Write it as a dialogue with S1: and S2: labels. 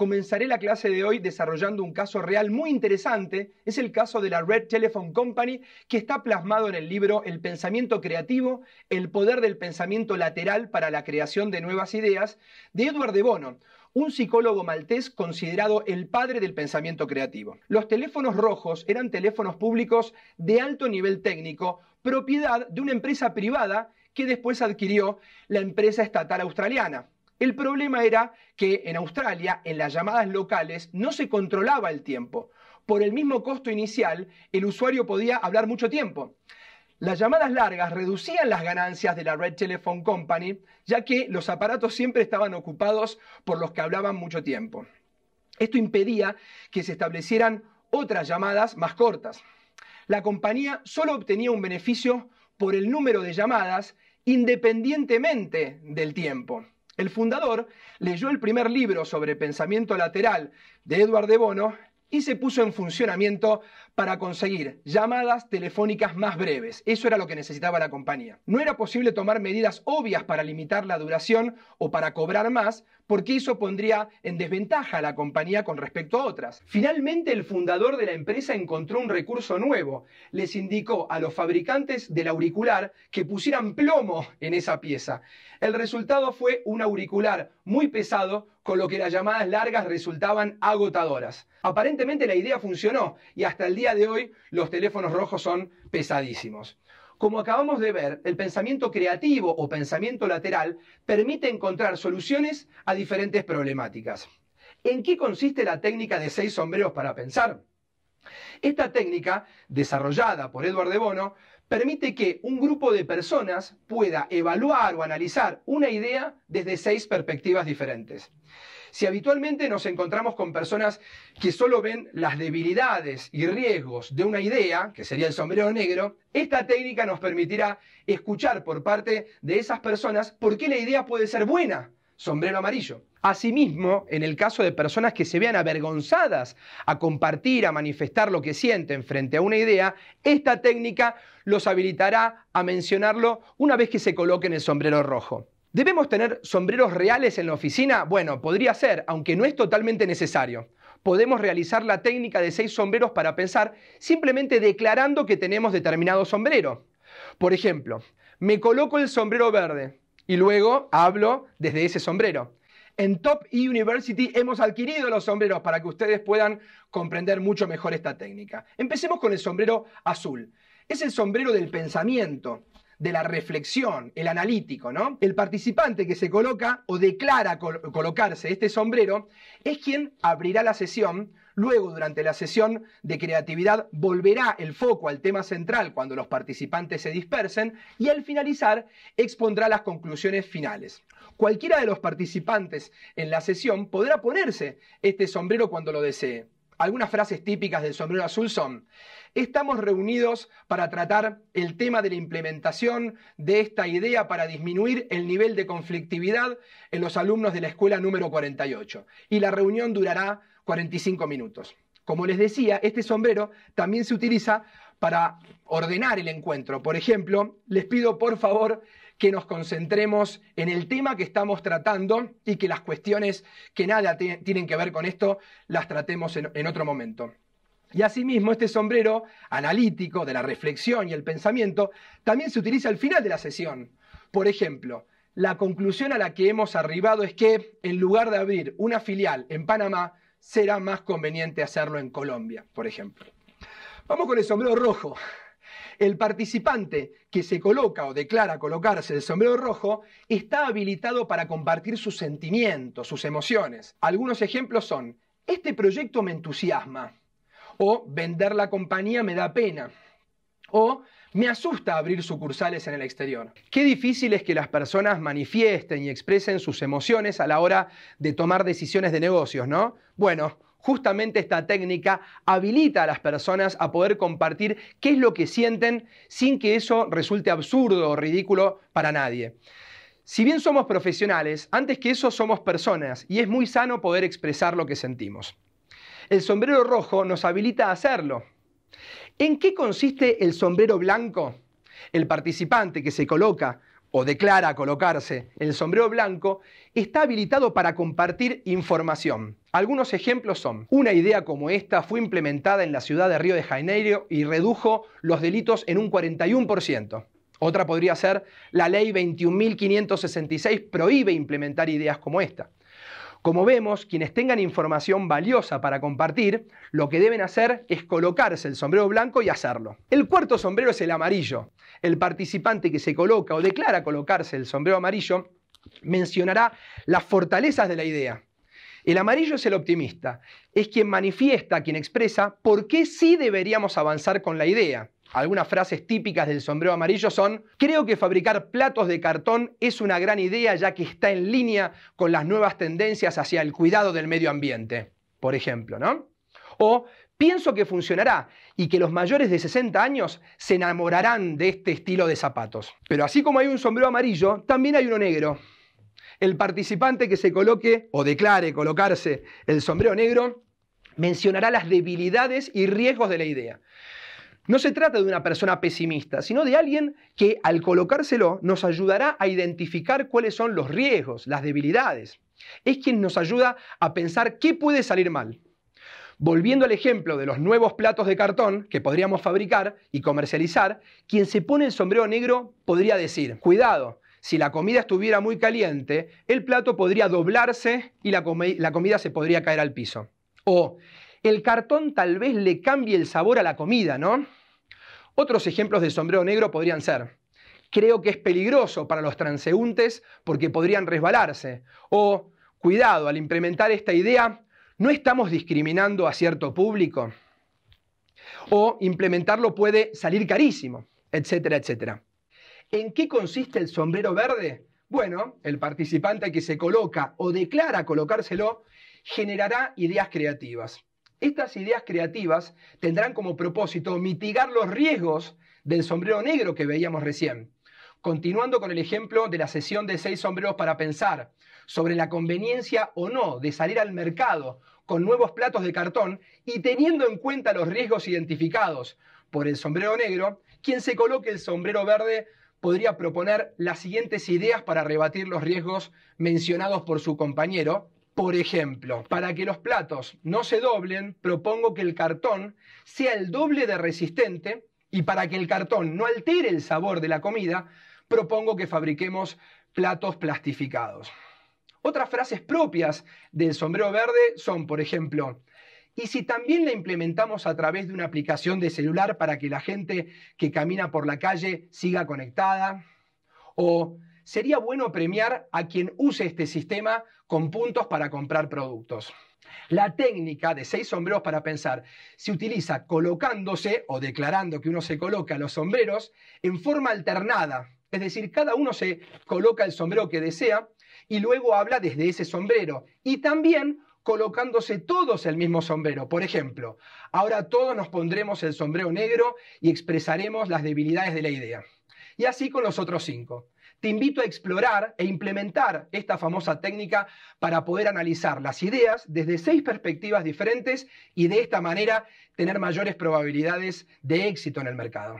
S1: comenzaré la clase de hoy desarrollando un caso real muy interesante. Es el caso de la Red Telephone Company, que está plasmado en el libro El pensamiento creativo, el poder del pensamiento lateral para la creación de nuevas ideas, de Edward de Bono, un psicólogo maltés considerado el padre del pensamiento creativo. Los teléfonos rojos eran teléfonos públicos de alto nivel técnico, propiedad de una empresa privada que después adquirió la empresa estatal australiana. El problema era que en Australia, en las llamadas locales, no se controlaba el tiempo. Por el mismo costo inicial, el usuario podía hablar mucho tiempo. Las llamadas largas reducían las ganancias de la Red Telephone Company, ya que los aparatos siempre estaban ocupados por los que hablaban mucho tiempo. Esto impedía que se establecieran otras llamadas más cortas. La compañía solo obtenía un beneficio por el número de llamadas independientemente del tiempo. El fundador leyó el primer libro sobre pensamiento lateral de Edward de Bono y se puso en funcionamiento para conseguir llamadas telefónicas más breves. Eso era lo que necesitaba la compañía. No era posible tomar medidas obvias para limitar la duración o para cobrar más, porque eso pondría en desventaja a la compañía con respecto a otras. Finalmente, el fundador de la empresa encontró un recurso nuevo. Les indicó a los fabricantes del auricular que pusieran plomo en esa pieza. El resultado fue un auricular muy pesado, con lo que las llamadas largas resultaban agotadoras. Aparentemente la idea funcionó y hasta el día de hoy los teléfonos rojos son pesadísimos. Como acabamos de ver, el pensamiento creativo o pensamiento lateral permite encontrar soluciones a diferentes problemáticas. ¿En qué consiste la técnica de seis sombreros para pensar? Esta técnica, desarrollada por Edward de Bono, permite que un grupo de personas pueda evaluar o analizar una idea desde seis perspectivas diferentes. Si habitualmente nos encontramos con personas que solo ven las debilidades y riesgos de una idea, que sería el sombrero negro, esta técnica nos permitirá escuchar por parte de esas personas por qué la idea puede ser buena, sombrero amarillo. Asimismo, en el caso de personas que se vean avergonzadas a compartir, a manifestar lo que sienten frente a una idea, esta técnica los habilitará a mencionarlo una vez que se coloquen el sombrero rojo. ¿Debemos tener sombreros reales en la oficina? Bueno, podría ser, aunque no es totalmente necesario. Podemos realizar la técnica de seis sombreros para pensar simplemente declarando que tenemos determinado sombrero. Por ejemplo, me coloco el sombrero verde y luego hablo desde ese sombrero. En Top University hemos adquirido los sombreros para que ustedes puedan comprender mucho mejor esta técnica. Empecemos con el sombrero azul. Es el sombrero del pensamiento de la reflexión, el analítico, ¿no? El participante que se coloca o declara colocarse este sombrero es quien abrirá la sesión Luego, durante la sesión de creatividad, volverá el foco al tema central cuando los participantes se dispersen y al finalizar expondrá las conclusiones finales. Cualquiera de los participantes en la sesión podrá ponerse este sombrero cuando lo desee. Algunas frases típicas del sombrero azul son, estamos reunidos para tratar el tema de la implementación de esta idea para disminuir el nivel de conflictividad en los alumnos de la escuela número 48. Y la reunión durará 45 minutos. Como les decía, este sombrero también se utiliza para ordenar el encuentro. Por ejemplo, les pido por favor que nos concentremos en el tema que estamos tratando y que las cuestiones que nada tienen que ver con esto las tratemos en, otro momento. Y asimismo, este sombrero analítico de la reflexión y el pensamiento también se utiliza al final de la sesión. Por ejemplo, la conclusión a la que hemos arribado es que, en lugar de abrir una filial en Panamá, será más conveniente hacerlo en Colombia, por ejemplo. Vamos con el sombrero rojo. El participante que se coloca o declara colocarse el sombrero rojo está habilitado para compartir sus sentimientos, sus emociones. Algunos ejemplos son, este proyecto me entusiasma, o vender la compañía me da pena, o me asusta abrir sucursales en el exterior. Qué difícil es que las personas manifiesten y expresen sus emociones a la hora de tomar decisiones de negocios, ¿no? Bueno, Justamente esta técnica habilita a las personas a poder compartir qué es lo que sienten sin que eso resulte absurdo o ridículo para nadie. Si bien somos profesionales, antes que eso somos personas y es muy sano poder expresar lo que sentimos. El sombrero rojo nos habilita a hacerlo. ¿En qué consiste el sombrero blanco? El participante que se coloca o declara colocarse el sombrero blanco, está habilitado para compartir información. Algunos ejemplos son, una idea como esta fue implementada en la ciudad de Río de Janeiro y redujo los delitos en un 41%. Otra podría ser, la ley 21.566 prohíbe implementar ideas como esta. Como vemos, quienes tengan información valiosa para compartir, lo que deben hacer es colocarse el sombrero blanco y hacerlo. El cuarto sombrero es el amarillo. El participante que se coloca o declara colocarse el sombrero amarillo mencionará las fortalezas de la idea. El amarillo es el optimista, es quien manifiesta, quien expresa por qué sí deberíamos avanzar con la idea algunas frases típicas del sombrero amarillo son, creo que fabricar platos de cartón es una gran idea ya que está en línea con las nuevas tendencias hacia el cuidado del medio ambiente, por ejemplo, ¿no? O pienso que funcionará y que los mayores de 60 años se enamorarán de este estilo de zapatos. Pero así como hay un sombrero amarillo, también hay uno negro. El participante que se coloque o declare colocarse el sombrero negro mencionará las debilidades y riesgos de la idea. No se trata de una persona pesimista, sino de alguien que al colocárselo nos ayudará a identificar cuáles son los riesgos, las debilidades. Es quien nos ayuda a pensar qué puede salir mal. Volviendo al ejemplo de los nuevos platos de cartón que podríamos fabricar y comercializar, quien se pone el sombrero negro podría decir, cuidado, si la comida estuviera muy caliente, el plato podría doblarse y la, comida se podría caer al piso. O, el cartón tal vez le cambie el sabor a la comida, ¿no? Otros ejemplos de sombrero negro podrían ser, creo que es peligroso para los transeúntes porque podrían resbalarse, o, cuidado, al implementar esta idea, ¿no estamos discriminando a cierto público? O implementarlo puede salir carísimo, etcétera, etcétera. ¿En qué consiste el sombrero verde? Bueno, el participante que se coloca o declara colocárselo generará ideas creativas. Estas ideas creativas tendrán como propósito mitigar los riesgos del sombrero negro que veíamos recién. Continuando con el ejemplo de la sesión de seis sombreros para pensar sobre la conveniencia o no de salir al mercado con nuevos platos de cartón y teniendo en cuenta los riesgos identificados por el sombrero negro, quien se coloque el sombrero verde podría proponer las siguientes ideas para rebatir los riesgos mencionados por su compañero por ejemplo, para que los platos no se doblen, propongo que el cartón sea el doble de resistente y para que el cartón no altere el sabor de la comida, propongo que fabriquemos platos plastificados. Otras frases propias del sombrero verde son, por ejemplo, y si también la implementamos a través de una aplicación de celular para que la gente que camina por la calle siga conectada, o sería bueno premiar a quien use este sistema con puntos para comprar productos. La técnica de seis sombreros para pensar se utiliza colocándose o declarando que uno se coloca los sombreros en forma alternada, es decir, cada uno se coloca el sombrero que desea y luego habla desde ese sombrero y también colocándose todos el mismo sombrero. Por ejemplo, ahora todos nos pondremos el sombrero negro y expresaremos las debilidades de la idea. Y así con los otros cinco te invito a explorar e implementar esta famosa técnica para poder analizar las ideas desde seis perspectivas diferentes y de esta manera tener mayores probabilidades de éxito en el mercado.